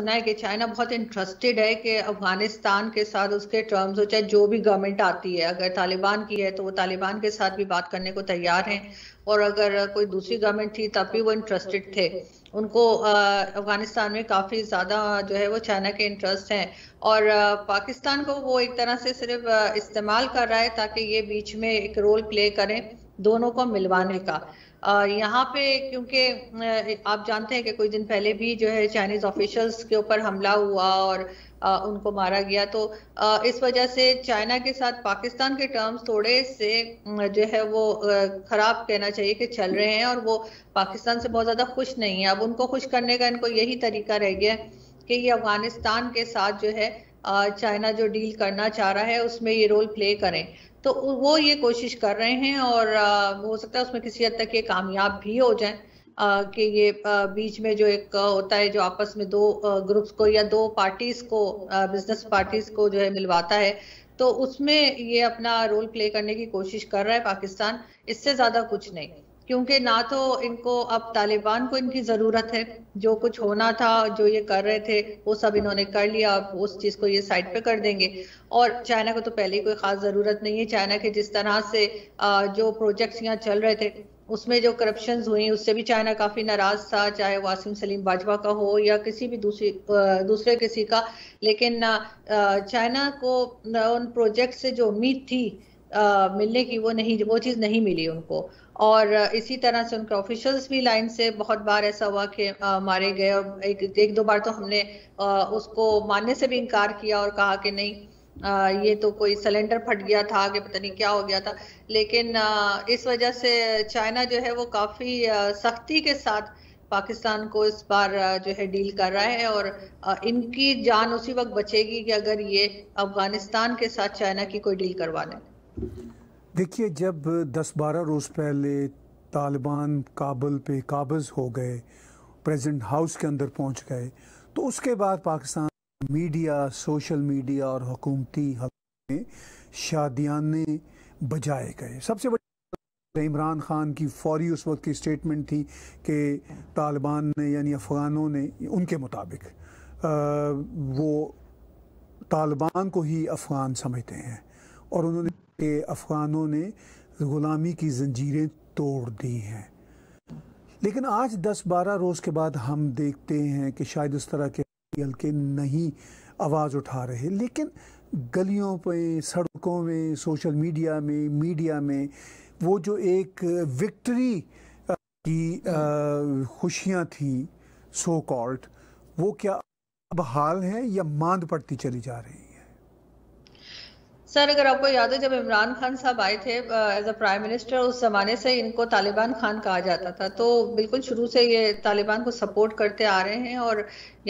सुना है कि चाइना बहुत इंटरेस्टेड है कि अफगानिस्तान के साथ उसके टर्म्स हो चाहे जो भी गवर्नमेंट आती है अगर तालिबान की है तो वो तालिबान के साथ भी बात करने को तैयार हैं और अगर कोई दूसरी गवर्नमेंट थी तब भी वो इंटरेस्टेड थे उनको अफगानिस्तान में काफ़ी ज़्यादा जो है वो चाइना के इंटरेस्ट हैं और पाकिस्तान को वो एक तरह से सिर्फ इस्तेमाल कर रहा है ताकि ये बीच में एक रोल प्ले करें दोनों को मिलवाने का यहाँ पे क्योंकि आप जानते हैं कि कुछ दिन पहले भी जो है चाइनीज ऑफिशियल्स के ऊपर हमला हुआ और उनको मारा गया तो इस वजह से चाइना के साथ पाकिस्तान के टर्म्स थोड़े से जो है वो खराब कहना चाहिए कि चल रहे हैं और वो पाकिस्तान से बहुत ज़्यादा खुश नहीं है अब उनको खुश करने का इनको यही तरीका रह गया कि ये अफगानिस्तान के साथ जो है चाइना जो डील करना चाह रहा है उसमें ये रोल प्ले करें तो वो ये कोशिश कर रहे हैं और हो सकता है उसमें किसी हद तक ये कामयाब भी हो जाए कि ये बीच में जो एक होता है जो आपस में दो ग्रुप्स को या दो पार्टीज को बिजनेस पार्टीज को जो है मिलवाता है तो उसमें ये अपना रोल प्ले करने की कोशिश कर रहा है पाकिस्तान इससे ज्यादा कुछ नहीं क्योंकि ना तो इनको अब तालिबान को इनकी ज़रूरत है जो कुछ होना था जो ये कर रहे थे वो सब इन्होंने कर लिया अब उस चीज़ को ये साइड पे कर देंगे और चाइना को तो पहले ही कोई ख़ास ज़रूरत नहीं है चाइना के जिस तरह से जो प्रोजेक्ट्स यहाँ चल रहे थे उसमें जो करप्शन हुई उससे भी चाइना काफ़ी नाराज़ था चाहे वासिम सलीम बाजवा का हो या किसी भी दूसरी दूसरे किसी का लेकिन चाइना को उन प्रोजेक्ट से जो उम्मीद थी मिलने की वो नहीं वो चीज़ नहीं मिली उनको और इसी तरह से उनके ऑफिशियल्स भी लाइन से बहुत बार ऐसा हुआ कि मारे गए और एक एक दो बार तो हमने उसको मानने से भी इनकार किया और कहा कि नहीं आ, ये तो कोई सिलेंडर फट गया था कि पता नहीं क्या हो गया था लेकिन आ, इस वजह से चाइना जो है वो काफ़ी सख्ती के साथ पाकिस्तान को इस बार जो है डील कर रहा है और इनकी जान उसी वक्त बचेगी कि अगर ये अफगानिस्तान के साथ चाइना की कोई डील करवा लें देखिए जब 10-12 रोज़ पहले तालिबान काबुल पे काबज़ हो गए प्रेजेंट हाउस के अंदर पहुंच गए तो उसके बाद पाकिस्तान मीडिया सोशल मीडिया और हुकूमती में शादियाने बजाए गए सबसे बड़ी इमरान खान की फौरी उस वक्त की स्टेटमेंट थी कि तालिबान ने यानी अफ़गानों ने उनके मुताबिक आ, वो तालिबान को ही अफ़गान समझते हैं और उन्होंने के अफ़गानों ने ग़ुलामी की जंजीरें तोड़ दी हैं लेकिन आज 10-12 रोज़ के बाद हम देखते हैं कि शायद उस तरह के हल्के नहीं आवाज़ उठा रहे लेकिन गलियों पे सड़कों में सोशल मीडिया में मीडिया में वो जो एक विक्ट्री की खुशियाँ थी सो कॉल्ड वो क्या अब हाल है या मांद पड़ती चली जा रही सर अगर आपको याद है जब इमरान खान साहब आए थे एज अ प्राइम मिनिस्टर उस जमाने से इनको तालिबान खान कहा जाता था तो बिल्कुल शुरू से ये तालिबान को सपोर्ट करते आ रहे हैं और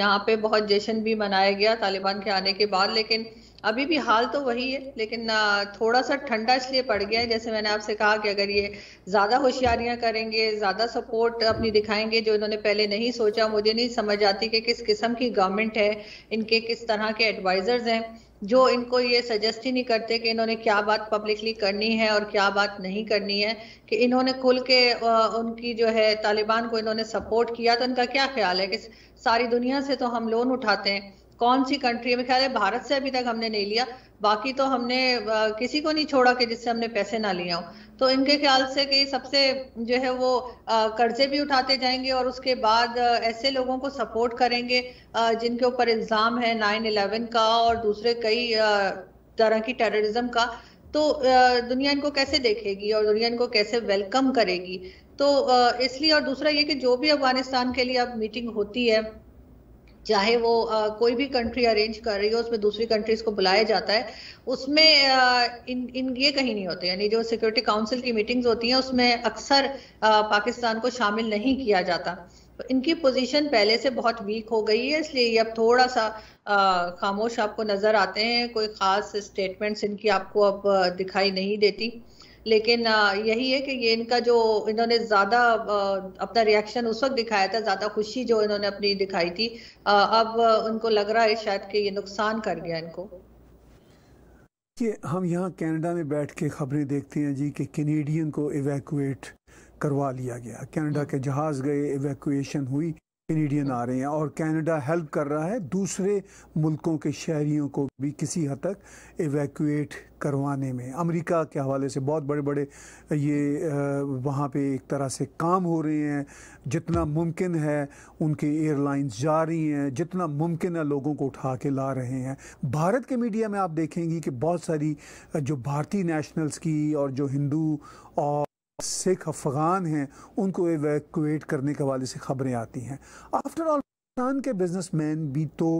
यहाँ पे बहुत जश्न भी मनाया गया तालिबान के आने के बाद लेकिन अभी भी हाल तो वही है लेकिन थोड़ा सा ठंडा इसलिए पड़ गया है जैसे मैंने आपसे कहा कि अगर ये ज़्यादा होशियारियां करेंगे ज़्यादा सपोर्ट अपनी दिखाएंगे जो इन्होंने पहले नहीं सोचा मुझे नहीं समझ आती कि किस किस्म की गवर्नमेंट है इनके किस तरह के एडवाइज़र्स हैं जो इनको ये सजेस्ट ही नहीं करते कि इन्होंने क्या बात पब्लिकली करनी है और क्या बात नहीं करनी है कि इन्होंने खुल के उनकी जो है तालिबान को इन्होंने सपोर्ट किया तो इनका क्या ख्याल है कि सारी दुनिया से तो हम लोन उठाते हैं कौन सी कंट्री में ख्याल है भारत से अभी तक हमने नहीं लिया बाकी तो हमने किसी को नहीं छोड़ा कि जिससे हमने पैसे ना लिया हो तो इनके ख्याल से कि सबसे जो है वो कर्जे भी उठाते जाएंगे और उसके बाद ऐसे लोगों को सपोर्ट करेंगे जिनके ऊपर इल्ज़ाम है नाइन इलेवन का और दूसरे कई तरह की टेररिज्म का तो दुनिया इनको कैसे देखेगी और दुनिया इनको कैसे वेलकम करेगी तो इसलिए और दूसरा ये कि जो भी अफगानिस्तान के लिए अब मीटिंग होती है चाहे वो आ, कोई भी कंट्री अरेंज कर रही हो उसमें दूसरी कंट्रीज को बुलाया जाता है उसमें आ, इन इन ये कहीं नहीं होते यानी जो सिक्योरिटी काउंसिल की मीटिंग्स होती हैं उसमें अक्सर पाकिस्तान को शामिल नहीं किया जाता तो इनकी पोजीशन पहले से बहुत वीक हो गई है इसलिए ये अब थोड़ा सा आ, खामोश आपको नजर आते हैं कोई खास स्टेटमेंट्स इनकी आपको अब दिखाई नहीं देती लेकिन यही है कि ये इनका जो इन्होंने ज्यादा अपना रिएक्शन उस वक्त दिखाया था ज्यादा खुशी जो इन्होंने अपनी दिखाई थी अब उनको लग रहा है शायद कि ये नुकसान कर गया इनको ये हम यहाँ कनाडा में बैठ के खबरें देखते हैं जी कि कैनेडियन को इवैक्यूएट करवा लिया गया कनाडा हम्म। के जहाज़ गए इवैक्यूएशन हुई कैनेडियन आ रहे हैं और कनाडा हेल्प कर रहा है दूसरे मुल्कों के शहरीों को भी किसी हद तक एवैक्यूएट करवाने में अमेरिका के हवाले से बहुत बड़े बड़े ये वहाँ पे एक तरह से काम हो रहे हैं जितना मुमकिन है उनके एयरलाइंस जा रही हैं जितना मुमकिन है लोगों को उठा के ला रहे हैं भारत के मीडिया में आप देखेंगी कि बहुत सारी जो भारतीय नेशनल्स की और जो हिंदू और सिख अफगान हैं उनको एवेकुएट करने के हवाले से खबरें आती हैं आफ्टर ऑल पाकिस्तान के बिजनेसमैन भी तो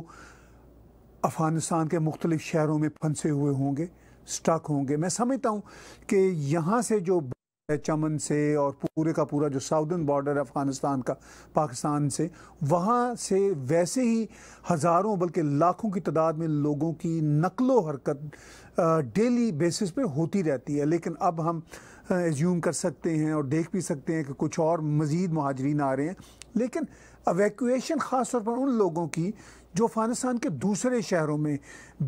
अफगानिस्तान के मुख्तलिफ शहरों में फंसे हुए होंगे स्टक होंगे मैं समझता हूँ कि यहाँ से जो चमन से और पूरे का पूरा जो साउदर्न बॉर्डर है अफ़गानिस्तान का पाकिस्तान से वहाँ से वैसे ही हज़ारों बल्कि लाखों की तादाद में लोगों की नकलो हरकत डेली बेसिस पे होती रहती है लेकिन अब हम एज्यूम कर सकते हैं और देख भी सकते हैं कि कुछ और मज़ीद महाजरीन आ रहे हैं लेकिन अवेक्यूशन ख़ास तौर पर उन लोगों की जो अफ़गानिस्तान के दूसरे शहरों में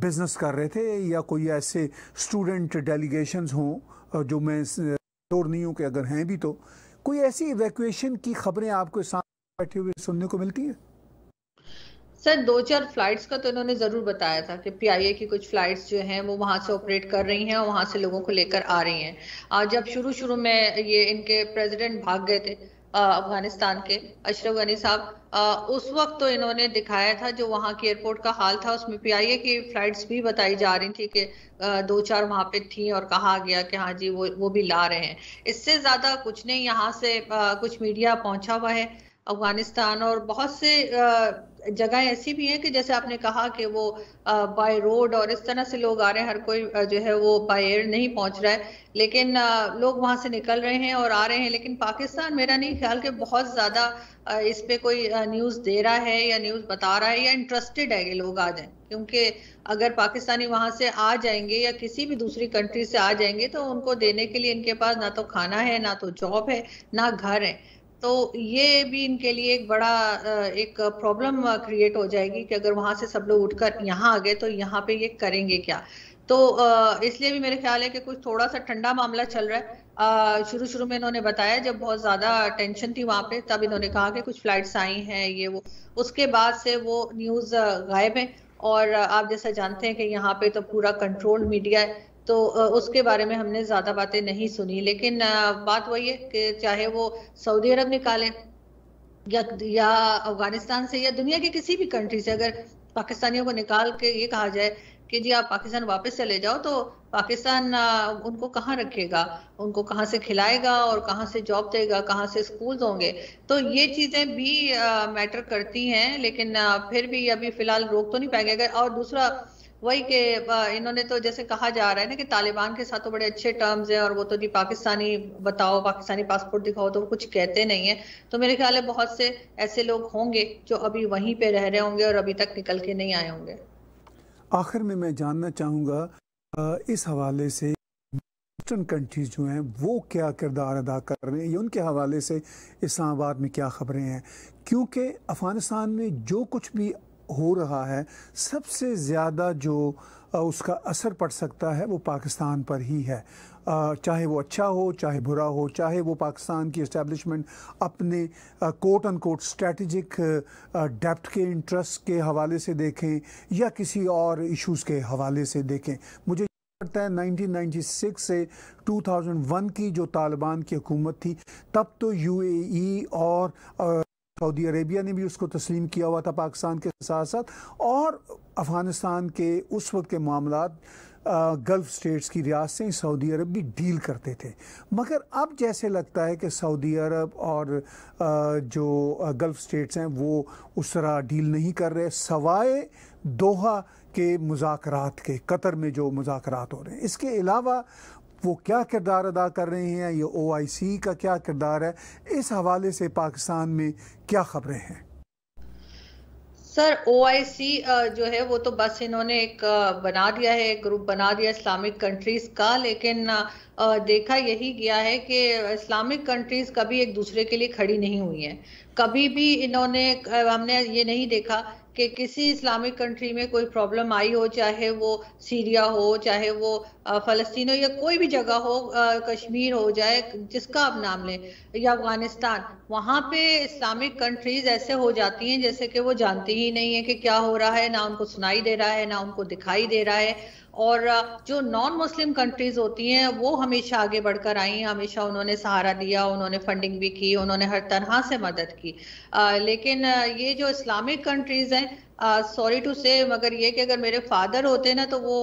बिज़नेस कर रहे थे या कोई ऐसे स्टूडेंट डेलीगेशन हों जो मैं शोर नहीं हो कि अगर हैं भी तो कोई ऐसी इवैक्यूएशन की खबरें आपको सामने बैठे हुए सुनने को मिलती है सर दो चार फ्लाइट्स का तो इन्होंने जरूर बताया था कि पीआईए की कुछ फ्लाइट्स जो हैं वो वहाँ से ऑपरेट कर रही हैं और वहाँ से लोगों को लेकर आ रही हैं आज जब शुरू शुरू में ये इनके प्रेसिडेंट भाग गए थे अफगानिस्तान के अशरफ गनी साहब उस वक्त तो इन्होंने दिखाया था जो वहाँ के एयरपोर्ट का हाल था उसमें पीआईए की फ्लाइट्स भी बताई जा रही थी कि दो चार वहाँ पे थी और कहा गया कि हाँ जी वो वो भी ला रहे हैं इससे ज़्यादा कुछ नहीं यहाँ से आ, कुछ मीडिया पहुंचा हुआ है अफगानिस्तान और बहुत से जगह ऐसी भी हैं कि जैसे आपने कहा कि वो बाय रोड और इस तरह से लोग आ रहे हैं हर कोई जो है वो बाय एयर नहीं पहुंच रहा है लेकिन लोग वहां से निकल रहे हैं और आ रहे हैं लेकिन पाकिस्तान मेरा नहीं ख्याल कि बहुत ज़्यादा इस पे कोई न्यूज़ दे रहा है या न्यूज़ बता रहा है या इंटरेस्टेड है ये लोग आ जाए क्योंकि अगर पाकिस्तानी वहां से आ जाएंगे या किसी भी दूसरी कंट्री से आ जाएंगे तो उनको देने के लिए इनके पास ना तो खाना है ना तो जॉब है ना घर है तो ये भी इनके लिए एक बड़ा एक प्रॉब्लम क्रिएट हो जाएगी कि अगर वहां से सब लोग उठकर यहाँ आ गए तो यहाँ पे ये करेंगे क्या तो इसलिए भी मेरे ख्याल है कि कुछ थोड़ा सा ठंडा मामला चल रहा है शुरू शुरू में इन्होंने बताया जब बहुत ज़्यादा टेंशन थी वहाँ पे तब इन्होंने कहा कि कुछ फ्लाइट्स आई हैं ये वो उसके बाद से वो न्यूज़ गायब है और आप जैसा जानते हैं कि यहाँ पे तो पूरा कंट्रोल मीडिया है तो उसके बारे में हमने ज़्यादा बातें नहीं सुनी लेकिन बात वही है कि चाहे वो सऊदी अरब निकालें या या अफगानिस्तान से या दुनिया के किसी भी कंट्री से अगर पाकिस्तानियों को निकाल के ये कहा जाए कि जी आप पाकिस्तान वापस चले जाओ तो पाकिस्तान उनको कहाँ रखेगा उनको कहाँ से खिलाएगा और कहाँ से जॉब देगा कहाँ से स्कूल होंगे तो ये चीज़ें भी आ, मैटर करती हैं लेकिन आ, फिर भी अभी फिलहाल रोक तो नहीं पाएंगे और दूसरा वही के इन्होंने तो जैसे कहा जा रहा है ना कि तालिबान के साथ तो बड़े अच्छे टर्म्स हैं और वो तो जी पाकिस्तानी बताओ पाकिस्तानी पासपोर्ट दिखाओ तो वो कुछ कहते नहीं है तो मेरे ख्याल है बहुत से ऐसे लोग होंगे जो अभी वहीं पे रह रहे होंगे और अभी तक निकल के नहीं आए होंगे आखिर में मैं जानना चाहूँगा इस हवाले से वेस्टर्न कंट्रीज़ जो हैं वो क्या किरदार अदा कर रहे हैं या उनके हवाले से इस्लामाबाद में क्या ख़बरें हैं क्योंकि अफ़गानिस्तान में जो कुछ भी हो रहा है सबसे ज़्यादा जो उसका असर पड़ सकता है वो पाकिस्तान पर ही है चाहे वो अच्छा हो चाहे बुरा हो चाहे वो पाकिस्तान की इस्टेब्लिशमेंट अपने quote and quote strategic depth के इंटरेस्ट के हवाले से देखें या किसी और इश्यूज़ के हवाले से देखें मुझे पड़ता है 1996 से 2001 की जो तालिबान की हुकूमत थी तब तो यूएई e और सऊदी अरेबिया ने भी उसको तस्लीम किया हुआ था पाकिस्तान के साथ साथ और अफ़गानिस्तान के उस वक्त के मामला गल्फ़ स्टेट्स की रियासतें सऊदी अरब भी डील करते थे मगर अब जैसे लगता है कि सऊदी अरब और जो गल्फ़ स्टेट्स हैं वो उस तरह डील नहीं कर रहे सवाए दोहा के मुजाकरात के कतर में जो मुजाकरात हो रहे हैं इसके अलावा वो क्या किरदार अदा कर रहे हैं ये ओ आई सी का क्या किरदार है इस हवाले से पाकिस्तान में क्या खबरें हैं सर ओआईसी जो है वो तो बस इन्होंने एक बना दिया है ग्रुप बना दिया इस्लामिक कंट्रीज का लेकिन देखा यही गया है कि इस्लामिक कंट्रीज कभी एक दूसरे के लिए खड़ी नहीं हुई हैं कभी भी इन्होंने हमने ये नहीं देखा कि किसी इस्लामिक कंट्री में कोई प्रॉब्लम आई हो चाहे वो सीरिया हो चाहे वो फ़लस्तीन हो या कोई भी जगह हो कश्मीर हो जाए जिसका आप नाम लें या अफगानिस्तान वहाँ पे इस्लामिक कंट्रीज ऐसे हो जाती हैं जैसे कि वो जानती ही नहीं है कि क्या हो रहा है ना उनको सुनाई दे रहा है ना उनको दिखाई दे रहा है और जो नॉन मुस्लिम कंट्रीज होती हैं वो हमेशा आगे बढ़कर आई हमेशा उन्होंने सहारा दिया उन्होंने फंडिंग भी की उन्होंने हर तरह से मदद की आ, लेकिन ये जो इस्लामिक कंट्रीज हैं सॉरी टू से मगर ये कि अगर मेरे फादर होते ना तो वो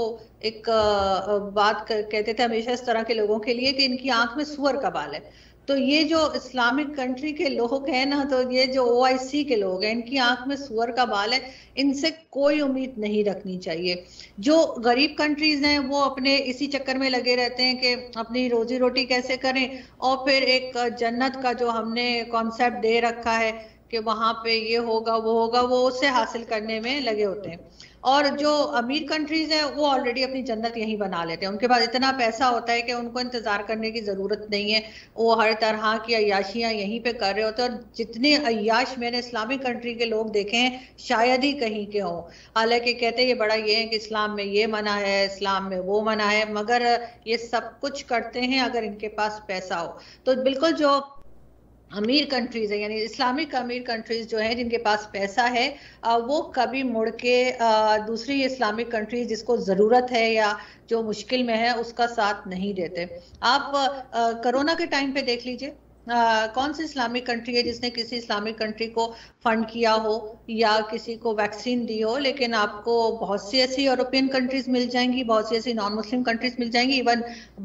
एक आ, बात कहते थे हमेशा इस तरह के लोगों के लिए कि इनकी आंख में सुअर का बाल है तो ये जो इस्लामिक कंट्री के लोग हैं ना तो ये जो ओ के लोग हैं इनकी आंख में सुअर का बाल है इनसे कोई उम्मीद नहीं रखनी चाहिए जो गरीब कंट्रीज हैं वो अपने इसी चक्कर में लगे रहते हैं कि अपनी रोजी रोटी कैसे करें और फिर एक जन्नत का जो हमने कॉन्सेप्ट दे रखा है कि वहां पे ये होगा वो होगा वो उसे हासिल करने में लगे होते हैं और जो अमीर कंट्रीज हैं वो ऑलरेडी अपनी जन्नत यहीं बना लेते हैं उनके पास इतना पैसा होता है कि उनको इंतजार करने की ज़रूरत नहीं है वो हर तरह की अयाशियाँ यहीं पे कर रहे होते हैं और जितने अयाश मैंने इस्लामिक कंट्री के लोग देखे हैं शायद ही कहीं के हों हालांकि कहते हैं ये बड़ा ये है कि इस्लाम में ये मना है इस्लाम में वो मना है मगर ये सब कुछ करते हैं अगर इनके पास पैसा हो तो बिल्कुल जो अमीर कंट्रीज है यानी इस्लामिक अमीर कंट्रीज जो है जिनके पास पैसा है वो कभी मुड़ के दूसरी इस्लामिक कंट्रीज जिसको ज़रूरत है या जो मुश्किल में है उसका साथ नहीं देते आप कोरोना के टाइम पे देख लीजिए Uh, कौन सी इस्लामिक कंट्री है जिसने किसी इस्लामिक कंट्री को फंड किया हो या किसी को वैक्सीन दी हो लेकिन आपको बहुत सी ऐसी यूरोपियन कंट्रीज मिल जाएंगी बहुत सी ऐसी नॉन मुस्लिम कंट्रीज मिल जाएंगी इवन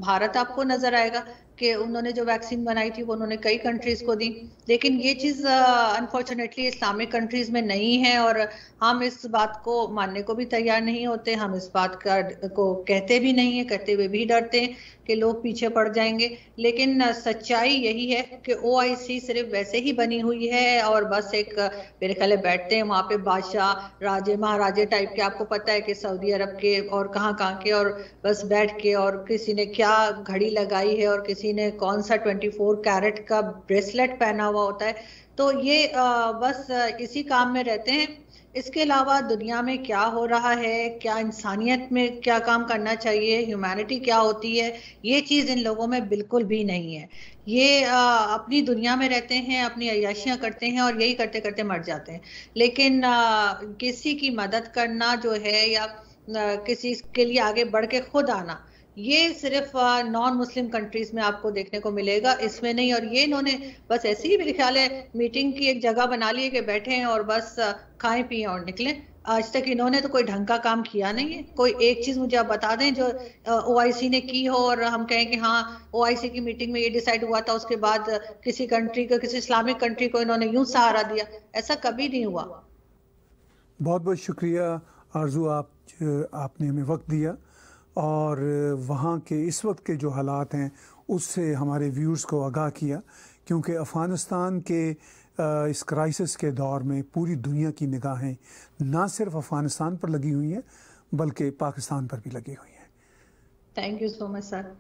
भारत आपको नजर आएगा कि उन्होंने जो वैक्सीन बनाई थी वो उन्होंने कई कंट्रीज को दी लेकिन ये चीज़ अनफॉर्चुनेटली इस्लामिक कंट्रीज में नहीं है और हम इस बात को मानने को भी तैयार नहीं होते हम इस बात का को कहते भी नहीं है कहते हुए भी डरते हैं कि लोग पीछे पड़ जाएंगे लेकिन सच्चाई यही है कि ओ सिर्फ वैसे ही बनी हुई है और बस एक मेरे ख्याल बैठते हैं वहाँ पे बादशाह राजे महाराजे टाइप के आपको पता है कि सऊदी अरब के और कहाँ कहाँ के और बस बैठ के और किसी ने क्या घड़ी लगाई है और किसी किसी ने कौन सा 24 कैरेट का ब्रेसलेट पहना हुआ होता है तो ये बस इसी काम में रहते हैं इसके अलावा दुनिया में क्या हो रहा है क्या इंसानियत में क्या काम करना चाहिए ह्यूमैनिटी क्या होती है ये चीज़ इन लोगों में बिल्कुल भी नहीं है ये आ, अपनी दुनिया में रहते हैं अपनी अयाशियाँ करते हैं और यही करते करते मर जाते हैं लेकिन आ, किसी की मदद करना जो है या आ, किसी के लिए आगे बढ़ के खुद आना ये सिर्फ नॉन मुस्लिम कंट्रीज में आपको देखने को मिलेगा इसमें नहीं और ये इन्होंने बस ऐसे ही मेरे ख्याल है मीटिंग की एक जगह बना ली है कि बैठे हैं और बस खाएं पिए और निकलें आज तक इन्होंने तो कोई ढंग का काम किया नहीं है कोई एक चीज मुझे आप बता दें जो ओ ने की हो और हम कहें कि हाँ ओ की मीटिंग में ये डिसाइड हुआ था उसके बाद किसी कंट्री को किसी इस्लामिक कंट्री को इन्होंने यूं सहारा दिया ऐसा कभी नहीं हुआ बहुत बहुत शुक्रिया आरजू आप आपने हमें वक्त दिया और वहाँ के इस वक्त के जो हालात हैं उससे हमारे व्यूर्स को आगाह किया क्योंकि अफ़गानिस्तान के इस क्राइसिस के दौर में पूरी दुनिया की निगाहें ना सिर्फ अफ़गानिस्तान पर लगी हुई हैं बल्कि पाकिस्तान पर भी लगी हुई हैं thank you so much sir